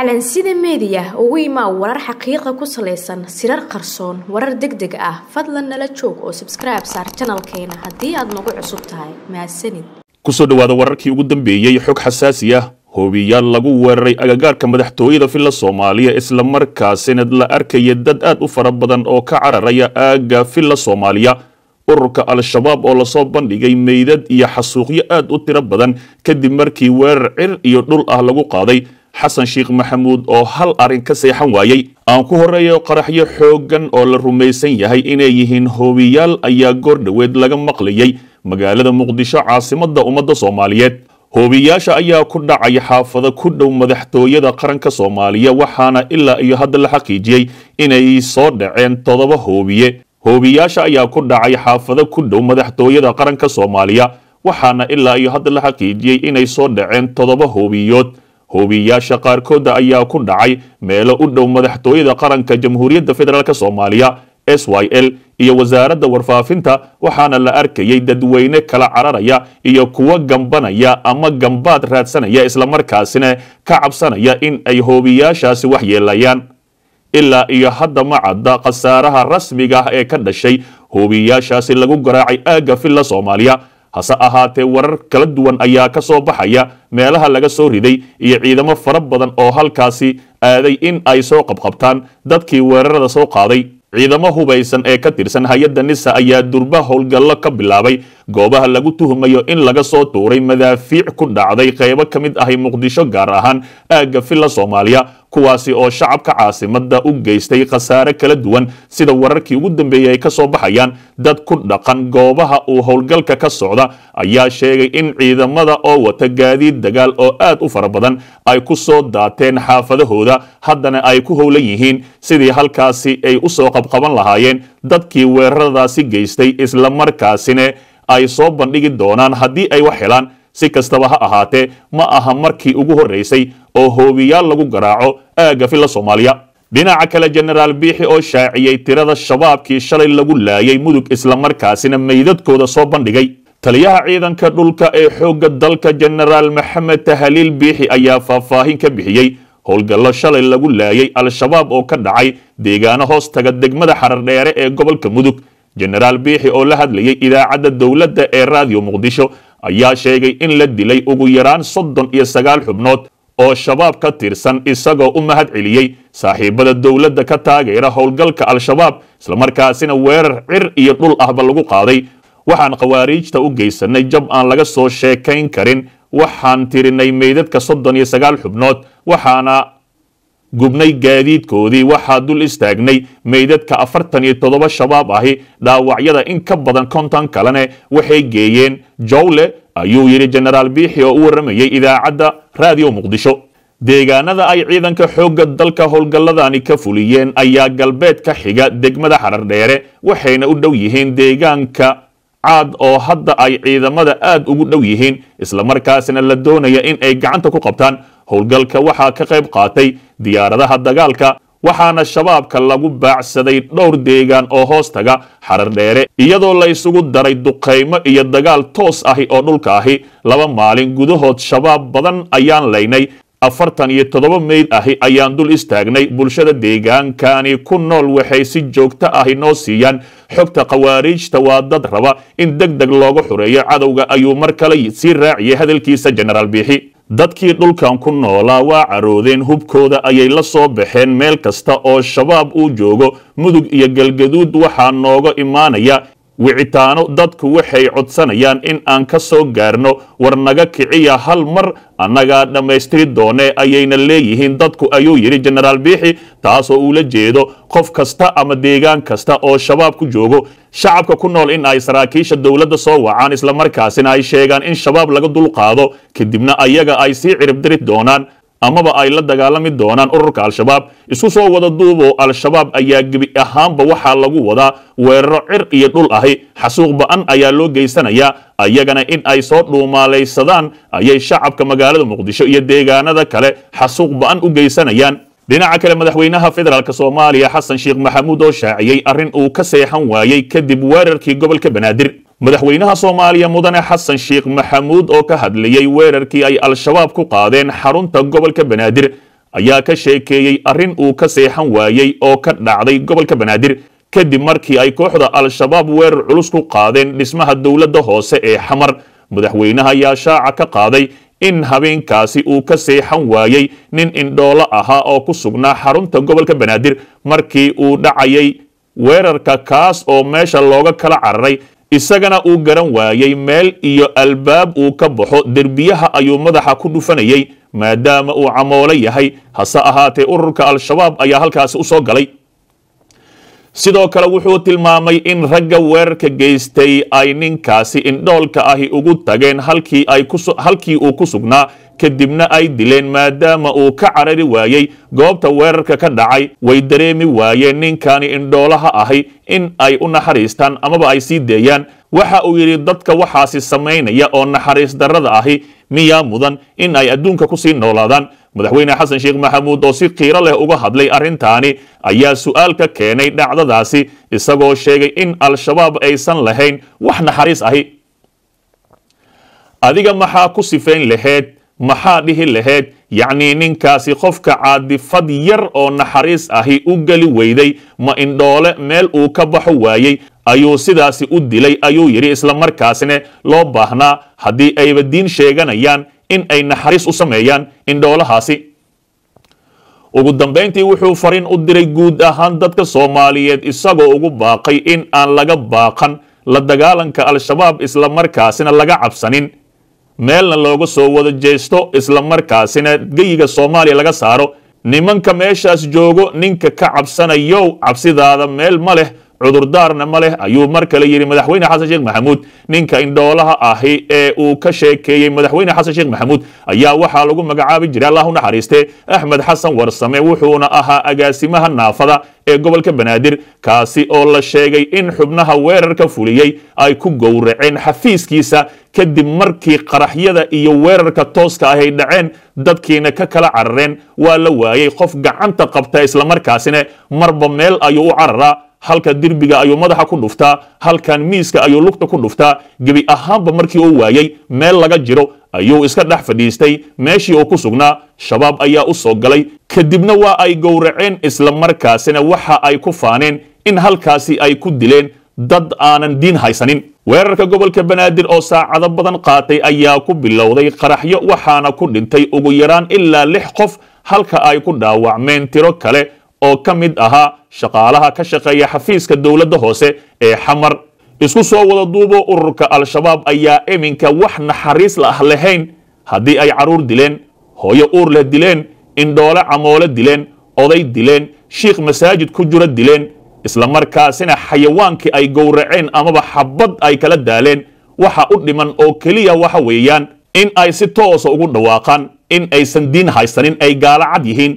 calansida meediya ugu imaa warar xaqiiqa ku salaysan sirar qarsoon warar deg deg ah fadlan nala joog oo sabskribe saar janalkeena haddii aad nagu cusub tahay mahadsanid kusoo dhowaada wararkii ugu dambeeyey xog xasaasi ah hoobiyaal lagu weeraray agagaarka madaxtooyada filla soomaaliya isla islamarkaasina la arkaya dad aad u fara badan oo ka cararaya aagga filla soomaaliya ururka al-shabaab oo lasoo bandhigay meydad iyo xasuuqyo aad u tiro badan kadib markii weerar cir iyo dhul ah lagu qaaday xasan sheekh maxamuud oo hal arrin ka seexan waayey aan ku horeeyo qaraxyo xooggan oo la rumaysan yahay inay yihiin hoobiyaal ayaa goor dhoweed laga maqlayey magaalada muqdisho caasimadda ummadda soomaaliyeed hoobiyaasha ayaa ku dhacay xaafado ku dhow madaxtooyada qaranka soomaaliya waxaana ilaa iyo hadda la xaqiijiyey inay soo dhaceen todoba hoobiye hoobiyaasha ayaa ku dhacay xaafado ku dhow madaxtooyada qaranka soomaaliya waxaana ilaa iyo hadda la xaqiijiyey inay soo dhaceen todoba hoobiyood hoobiyeyaasha qaarkooda ayaa ku dhacay meelo u dhow madaxtooyada qaranka jamhuuriyadda federaalk soomaaliya s y l iyo wasaaradda warfaafinta waxaana la arkayay dadweyne kala cararaya iyo kuwo gambanaya ama gambaad raadsanaya isla markaasina ka cabsanaya in ay wax waxyeelayaan ilaa iyo hadda ma cadda khasaaraha rasmiga ah ee ka dhashay hoobiyaashaasi lagu garaacay aagga filla soomaaliya hase ahaatee warar kala duwan ayaa ka soo baxaya meelaha laga soo riday iyo ciidamo fara badan oo halkaasi aaday in ay soo qabqabtaan dadkii weerarada soo qaaday ciidamo hubaysan ee ka tirsan hay-adda nisa ayaa durba howlgallo ka bilaabay goobaha lagu tuhmayo in laga soo tuuray madaafiic ku dhacday qaybo ka mid ahay muqdisho gaar ahaan aagga filla soomaaliya kuwaasi oo shacabka caasimada u geystay khasaare kala duwan sida wararkii ugu dambeeyey ay ka soo baxayaan dad ku dhaqan goobaha uu howlgalka ka socda ayaa sheegay in ciidamada oo wata gaadiid dagaal oo aad u fara badan ay ku soo daateen xaafadahooda haddana ay ku howlan yihiin sidii halkaasi ay u soo qabqaban lahaayeen dadkii weeraradaasi geystay isla markaasine ay soo bandhigi doonaan haddii ay wax helaan si kastaba ha ahaatee ma aha markii ugu horraysay oo hoobiyaal lagu garaaco aagga filla soomaaliya dhinaca kale jenaraal biixi oo shaaciyey tirada shabaabkii shalay lagu laayay mudug islamarkaasina meydadkooda soo bandhigay taliyaha ciidanka dhulka ee xoogga dalka jenaraal maxamed tahaliil biixi ayaa faahfaahin ka bixiyey howlgallo shalay lagu laayay al-shabaab oo ka dhacay deegaano hoostaga degmada xarardheere ee gobolka mudug jenaraal biixi oo la hadlayay idaacadda dowladda ee raadiyo muqdisho ayaa sheegay in la dilay ugu yaraan soddon iyo sagaal xubnood oo shabaab ka tirsan isagoo u mahad celiyey saaxiibada dowladda ka taageera howlgalka al-shabaab islamarkaasina weerar cir iyo dhul ahba lagu qaaday waxaan khawaariijta u geysannay jab aan laga soo sheekayn karin waxaan tirinay meydadka soddon iyo sagaal xubnood waxaana gubnay gaadiidkoodii waxaa dul istaagnay meydadka afartan iyo toddoba shabaab ahi dhaawacyada in ka badan kontan kalene waxay geeyeen jowle ayuu yidhi jenaraal biixi oo u warramayey idaacadda raadiyo muqdisho deegaanada ay ciidanka xoogga dalka howlgalladani ka fuliyeen ayaa galbeed ka xiga degmada xarar waxayna u dhow yihiin deegaanka caad oo hadda ay ciidamada aad ugu dhow yihiin islamarkaasna la doonaya in ay gacanta ku qabtaan howlgalka waxaa ka qayb qaatay diyaaradaha dagaalka waxaana shabaabka lagu baacsaday dhowr deegaan oo hoos taga xarar iyadoo laysugu daray duqaymo iyo dagaal toos ahi oo dhulka ahi laba maalin gudahood shabaab badan ayaan laynay afartan iyo toddoba mayl ahi ayaan dul istaagnay bulshada deegaankani ku nool waxay si joogto ahi noo siiyaan xogta khawaariijta waa dad raba in deg deg looga xureeyo cadowga ayuu mar kale sii raaciyay hadalkiisa jenaraal biixi dadkii dhulkan ku noolaa waa caroodeen hubkooda ayay la soo baxeen meel kasta oo shabaab uu joogo mudug iyo galgaduud waxaa nooga imaanaya wicitaano dadku waxay codsanayaan in aan ka soo gaarno war naga kiciya hal mar annagaa dhammaystiri doone ayayna leeyihiin dadku ayuu yidhi jenaraal biixi taasoo uula jeedo qof kasta ama deegaan kasta oo shabaab ku joogo shacabka ku nool in ay saraakiisha dowladda soo wacaan isla markaasina ay sheegaan in shabaab laga dulqaado kadibna ayaga ay sii ciribdiri doonaan amaba ay la dagaalami doonaan ururka al-shabaab isku soo wada duubo al-shabaab ayaa gebi ahaanba waxaa lagu wadaa weeraro cir iyo dhul ahi xasuuq ba ayaa loo geysanayaa ayagana in ay soo dhuumaalaysadaan ayay shacabka magaalada muqdisho iyo deegaanada kale xasuuq ba'an u geysanayaan dhinaca kale madaxweynaha federaalk soomaaliya xasan sheekh maxamuud oo shaaciyey arrin uu ka seexan waayey kadib weerarkii gobolka banaadir madaxweynaha soomaaliya mudane xasan sheekh maxamuud oo ka hadlayey weerarkii ay al-shabaab ku qaadeen xarunta gobolka banaadir ayaa ka sheekeeyey arrin uu ka seexan waayey oo ka dhacday gobolka banaadir kadib markii ay kooxda al-shabaab weerar culus ku qaadeen dhismaha dowladda hoose ee xamar madaxweynaha ayaa shaaca ka qaaday in habeenkaasi uu ka seexan waayey nin indhoolo ahaa oo ku sugnaa xarunta gobolka banaadir markii uu dhacayay weerarka kaas oo meesha looga kala cararay isagana uu garan waayey meel iyo albaab uu ka baxo derbiyaha ayuu madaxa ku dhufanayey maadaama uu camoolo yahay hase ahaatee ururka al-shabaab ayaa halkaasi u soo galay sidoo kale wuxuu tilmaamay in ragga weerarka geystay ay ninkaasi indhoolka ahi ugu tageen halkii uu ku sugnaa kadibna ay dileen maadaama uu ka carari waayey goobta weerarka ka dhacay way dareemi waayeen ninkani indhoolaha ahi in ay u naxariistaan amaba ay sii deeyaan waxa uu yidhi dadka waxaasi samaynaya oo naxariis darrada ahi miyaa mudan in ay adduunka ku sii noolaadaan madaxweyne xasan sheekh maxamuud oo si qiiro leh uga hadlay arrintaani ayaa su'aal ka keenay dhacdadaasi isagoo sheegay in al-shabaab aysan lahayn wax naxariis ahi adiga maxaa ku sifayn lahayd maxaa dhihi lahayd yacnii ninkaasi qofka caadifad yar oo naxariis ahi u geli weyday ma indhoole meel uu ka baxo waayey ayuu sidaasi u dilay ayuu yidhi isla islamarkaasne loo baahnaa haddii ayba diin sheeganayaan in ay naxariis u sameeyaan indhoolahaasi ugu dambayntii wuxuu farin u diray guud ahaan dadka soomaaliyeed isagoo ugu baaqay in aan laga baaqan la dagaalanka al-shabaab isla markaasina laga cabsanin meelna loogu soo wada jeesto isla markaasina geyiga soomaaliya laga saaro nimanka meeshaas joogo ninka ka cabsanayow cabsidaada meel ma leh cudurdaarna ma leh ayuu mar kale yidhi madaxweyne xasan sheekh maxamuud ninka indhoolaha ahi ee uu ka sheekeeyey madaxweyne xasan sheekh maxamuud ayaa waxaa lagu magacaabi jiray allah naxariiste axmed xasan warsame wuxuuna ahaa agaasimaha naafada ee gobolka banaadir kaasi oo la sheegay in xubnaha weerarka fuliyey ay ku gowraceen xafiiskiisa kadib markii qaraxyada iyo weerarka tooska ahay dhaceen dadkiina ka kala carareen waa la waayey qof gacanta qabta islamarkaasina marba meel ayuu u cararaa halka dirbiga ayuu madaxa ku dhuftaa halkan miiska ayuu lugta ku dhuftaa gebi ahaanba markii uu waayey meel laga jiro ayuu iska dhex fadhiistay meeshii uu ku sugnaa shabaab ayaa u soo galay kadibna waa ay gowraceen isla markaasina waxa ay ku faaneen in halkaasi ay ku dileen dad aanan diin haysanin weerarka gobolka banaadir oo saacado badan qaatay ayaa ku bilowday qaraxyo waxaana ku dhintay ugu yaraan ilaa lix qof halka ay ku dhaawacmeen tiro kale oo ka mid ahaa shaqaalaha ka shaqeeya xafiiska dowladda hoose ee xamar isku soo wada duubo ururka al-shabaab ayaa iminka wax naxariis la ah lahayn haddii ay carruur dileen hooyo uur leh dileen indhoole camoole dileen oday dileen shiikh masaajid ku jiro dileen isla markaasina xayawaankii ay gowraceen amaba xabad ay kala daaleen waxa u dhiman oo keliya waxa weeyaan in ay si toosa ugu dhawaaqaan in aysan diin haysanin ay gaalacad yihiin